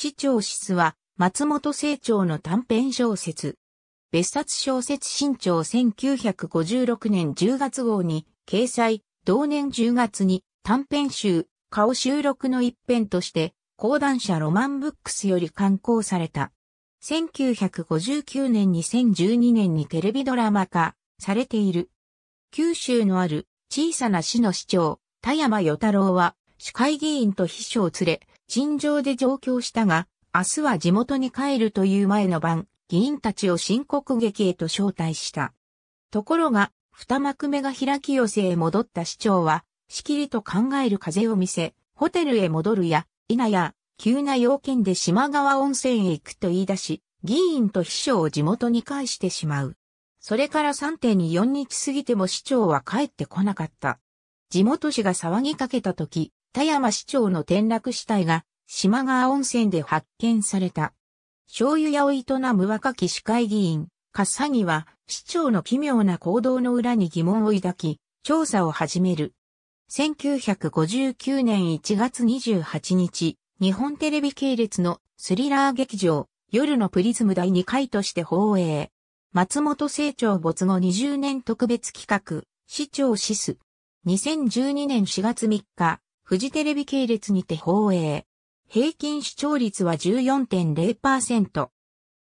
市長室は、松本清張の短編小説。別冊小説新潮1956年10月号に掲載、同年10月に短編集、顔収録の一編として、講談社ロマンブックスより刊行された。1959年2012年にテレビドラマ化されている。九州のある小さな市の市長、田山与太郎は、市会議員と秘書を連れ、陳情で上京したが、明日は地元に帰るという前の晩、議員たちを新国劇へと招待した。ところが、二幕目が開き寄せへ戻った市長は、しきりと考える風を見せ、ホテルへ戻るや、いなや、急な要件で島川温泉へ行くと言い出し、議員と秘書を地元に返してしまう。それから3.4日過ぎても市長は帰ってこなかった。地元市が騒ぎかけた時、田山市長の転落死体が島川温泉で発見された。醤油屋を営む若き市会議員、笠木は市長の奇妙な行動の裏に疑問を抱き、調査を始める。1959年1月28日、日本テレビ系列のスリラー劇場、夜のプリズム第2回として放映。松本清張没後20年特別企画、市長シス。2012年4月3日、フジテレビ系列にて放映。平均視聴率は14.0%。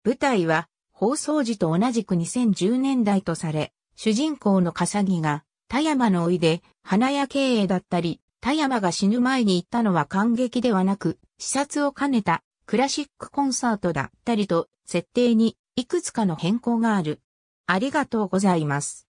舞台は放送時と同じく2010年代とされ、主人公の笠木が、田山のおいで、花屋経営だったり、田山が死ぬ前に行ったのは感激ではなく、視察を兼ねたクラシックコンサートだったりと、設定にいくつかの変更がある。ありがとうございます。